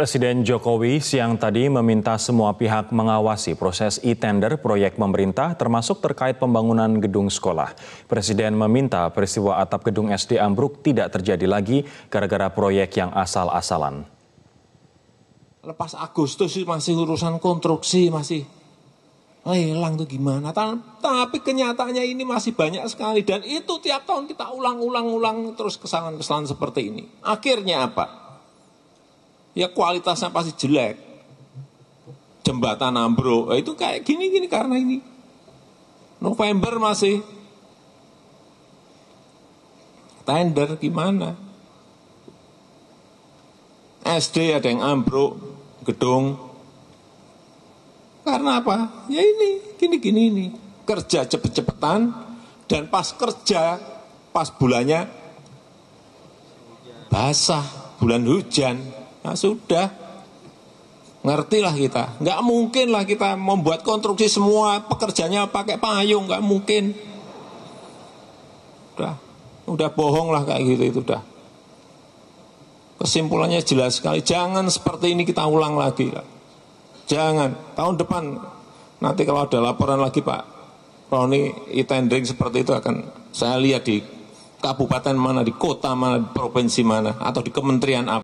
Presiden Jokowi siang tadi meminta semua pihak mengawasi proses e-tender proyek pemerintah termasuk terkait pembangunan gedung sekolah. Presiden meminta peristiwa atap gedung SD ambruk tidak terjadi lagi gara-gara proyek yang asal-asalan. Lepas Agustus masih urusan konstruksi masih ah, hilang tuh gimana. Tapi kenyataannya ini masih banyak sekali dan itu tiap tahun kita ulang-ulang-ulang terus kesalahan-kesalahan seperti ini. Akhirnya apa? ya kualitasnya pasti jelek. Jembatan ambruk, ya, itu kayak gini-gini karena ini. November masih tender gimana? SD ada yang ambruk, gedung. Karena apa? Ya ini, gini-gini ini. Kerja cepet-cepetan, dan pas kerja, pas bulannya basah, bulan hujan, Nah, sudah ngertilah kita. Nggak mungkin lah kita membuat konstruksi semua pekerjanya pakai payung, nggak mungkin. Udah, udah bohong lah kayak gitu itu udah. Kesimpulannya jelas sekali. Jangan seperti ini kita ulang lagi. Lah. Jangan. Tahun depan nanti kalau ada laporan lagi Pak Roni e-tendering seperti itu akan saya lihat di kabupaten mana, di kota mana, di provinsi mana, atau di kementerian apa.